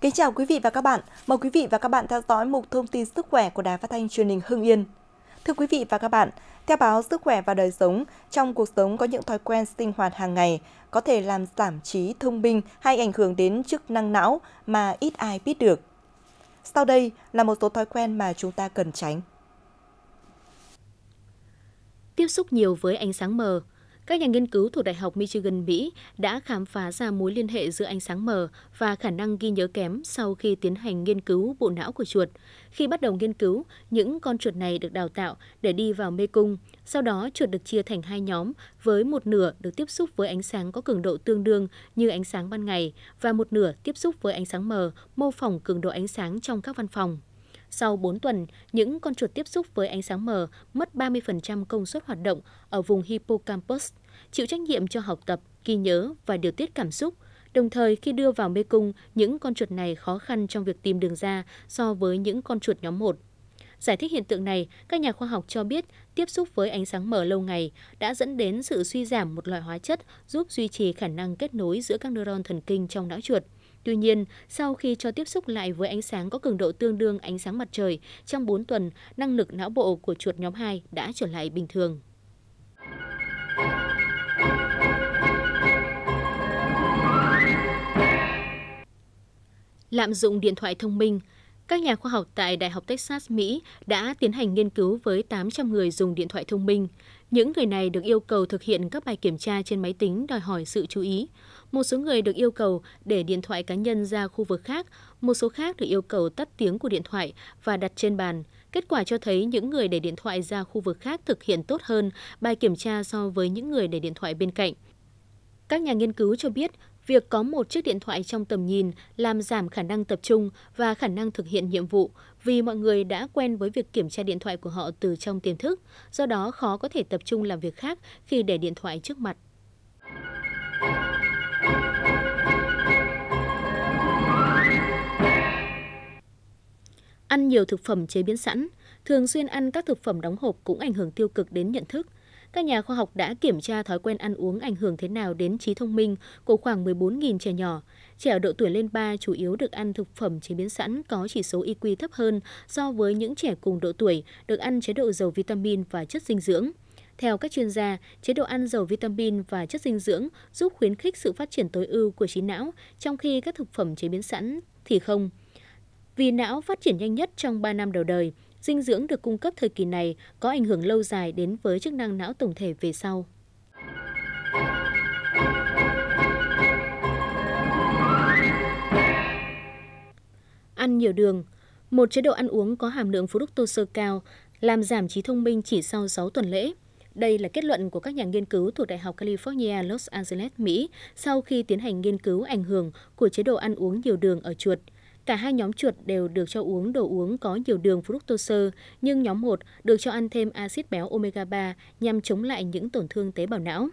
Kính chào quý vị và các bạn. Mời quý vị và các bạn theo dõi mục thông tin sức khỏe của Đài Phát thanh Truyền hình Hưng Yên. Thưa quý vị và các bạn, theo báo Sức khỏe và đời sống, trong cuộc sống có những thói quen sinh hoạt hàng ngày có thể làm giảm trí thông minh hay ảnh hưởng đến chức năng não mà ít ai biết được. Sau đây là một số thói quen mà chúng ta cần tránh. Tiếp xúc nhiều với ánh sáng mờ, các nhà nghiên cứu thuộc Đại học Michigan, Mỹ đã khám phá ra mối liên hệ giữa ánh sáng mờ và khả năng ghi nhớ kém sau khi tiến hành nghiên cứu bộ não của chuột. Khi bắt đầu nghiên cứu, những con chuột này được đào tạo để đi vào mê cung. Sau đó, chuột được chia thành hai nhóm, với một nửa được tiếp xúc với ánh sáng có cường độ tương đương như ánh sáng ban ngày và một nửa tiếp xúc với ánh sáng mờ, mô phỏng cường độ ánh sáng trong các văn phòng. Sau 4 tuần, những con chuột tiếp xúc với ánh sáng mờ mất 30% công suất hoạt động ở vùng hippocampus, chịu trách nhiệm cho học tập, ghi nhớ và điều tiết cảm xúc. Đồng thời khi đưa vào mê cung, những con chuột này khó khăn trong việc tìm đường ra so với những con chuột nhóm 1. Giải thích hiện tượng này, các nhà khoa học cho biết tiếp xúc với ánh sáng mờ lâu ngày đã dẫn đến sự suy giảm một loại hóa chất giúp duy trì khả năng kết nối giữa các neuron thần kinh trong não chuột. Tuy nhiên, sau khi cho tiếp xúc lại với ánh sáng có cường độ tương đương ánh sáng mặt trời, trong 4 tuần, năng lực não bộ của chuột nhóm 2 đã trở lại bình thường. lạm dụng điện thoại thông minh. Các nhà khoa học tại Đại học Texas, Mỹ đã tiến hành nghiên cứu với 800 người dùng điện thoại thông minh. Những người này được yêu cầu thực hiện các bài kiểm tra trên máy tính đòi hỏi sự chú ý. Một số người được yêu cầu để điện thoại cá nhân ra khu vực khác, một số khác được yêu cầu tắt tiếng của điện thoại và đặt trên bàn. Kết quả cho thấy những người để điện thoại ra khu vực khác thực hiện tốt hơn bài kiểm tra so với những người để điện thoại bên cạnh. Các nhà nghiên cứu cho biết Việc có một chiếc điện thoại trong tầm nhìn làm giảm khả năng tập trung và khả năng thực hiện nhiệm vụ vì mọi người đã quen với việc kiểm tra điện thoại của họ từ trong tiềm thức, do đó khó có thể tập trung làm việc khác khi để điện thoại trước mặt. Ăn nhiều thực phẩm chế biến sẵn, thường xuyên ăn các thực phẩm đóng hộp cũng ảnh hưởng tiêu cực đến nhận thức – các nhà khoa học đã kiểm tra thói quen ăn uống ảnh hưởng thế nào đến trí thông minh của khoảng 14.000 trẻ nhỏ. Trẻ ở độ tuổi lên 3 chủ yếu được ăn thực phẩm chế biến sẵn có chỉ số IQ thấp hơn so với những trẻ cùng độ tuổi được ăn chế độ giàu vitamin và chất dinh dưỡng. Theo các chuyên gia, chế độ ăn giàu vitamin và chất dinh dưỡng giúp khuyến khích sự phát triển tối ưu của trí não, trong khi các thực phẩm chế biến sẵn thì không. Vì não phát triển nhanh nhất trong 3 năm đầu đời, dinh dưỡng được cung cấp thời kỳ này có ảnh hưởng lâu dài đến với chức năng não tổng thể về sau. Ăn nhiều đường Một chế độ ăn uống có hàm lượng fructose cao làm giảm trí thông minh chỉ sau 6 tuần lễ. Đây là kết luận của các nhà nghiên cứu thuộc Đại học California Los Angeles, Mỹ sau khi tiến hành nghiên cứu ảnh hưởng của chế độ ăn uống nhiều đường ở chuột – Cả hai nhóm chuột đều được cho uống đồ uống có nhiều đường fructose, nhưng nhóm 1 được cho ăn thêm axit béo omega 3 nhằm chống lại những tổn thương tế bào não.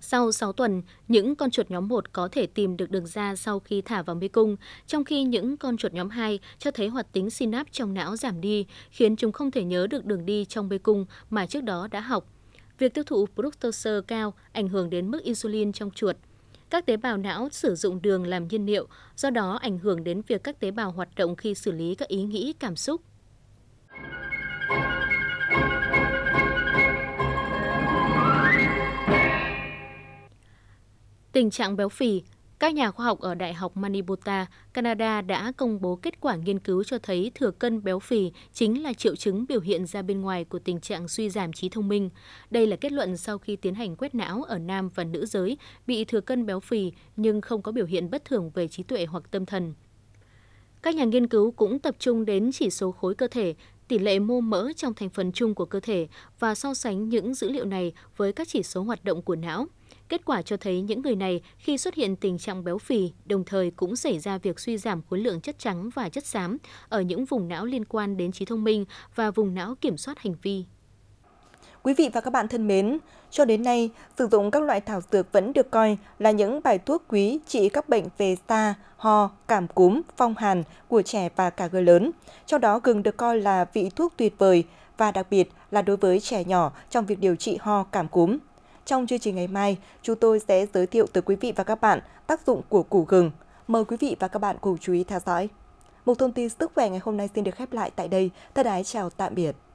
Sau 6 tuần, những con chuột nhóm 1 có thể tìm được đường ra sau khi thả vào mê cung, trong khi những con chuột nhóm 2 cho thấy hoạt tính synap trong não giảm đi, khiến chúng không thể nhớ được đường đi trong mê cung mà trước đó đã học. Việc tiêu thụ fructose cao ảnh hưởng đến mức insulin trong chuột, các tế bào não sử dụng đường làm nhiên liệu, do đó ảnh hưởng đến việc các tế bào hoạt động khi xử lý các ý nghĩ, cảm xúc. Tình trạng béo phì các nhà khoa học ở Đại học Manitoba, Canada đã công bố kết quả nghiên cứu cho thấy thừa cân béo phì chính là triệu chứng biểu hiện ra bên ngoài của tình trạng suy giảm trí thông minh. Đây là kết luận sau khi tiến hành quét não ở nam và nữ giới bị thừa cân béo phì nhưng không có biểu hiện bất thường về trí tuệ hoặc tâm thần. Các nhà nghiên cứu cũng tập trung đến chỉ số khối cơ thể, tỷ lệ mô mỡ trong thành phần chung của cơ thể và so sánh những dữ liệu này với các chỉ số hoạt động của não – Kết quả cho thấy những người này khi xuất hiện tình trạng béo phì, đồng thời cũng xảy ra việc suy giảm khối lượng chất trắng và chất xám ở những vùng não liên quan đến trí thông minh và vùng não kiểm soát hành vi. Quý vị và các bạn thân mến, cho đến nay, sử dụng các loại thảo dược vẫn được coi là những bài thuốc quý trị các bệnh về ta, ho, cảm cúm, phong hàn của trẻ và cả người lớn. Trong đó gừng được coi là vị thuốc tuyệt vời và đặc biệt là đối với trẻ nhỏ trong việc điều trị ho, cảm cúm. Trong chương trình ngày mai, chúng tôi sẽ giới thiệu tới quý vị và các bạn tác dụng của củ gừng. Mời quý vị và các bạn cùng chú ý theo dõi. Một thông tin sức khỏe ngày hôm nay xin được khép lại tại đây. Thân ái chào tạm biệt.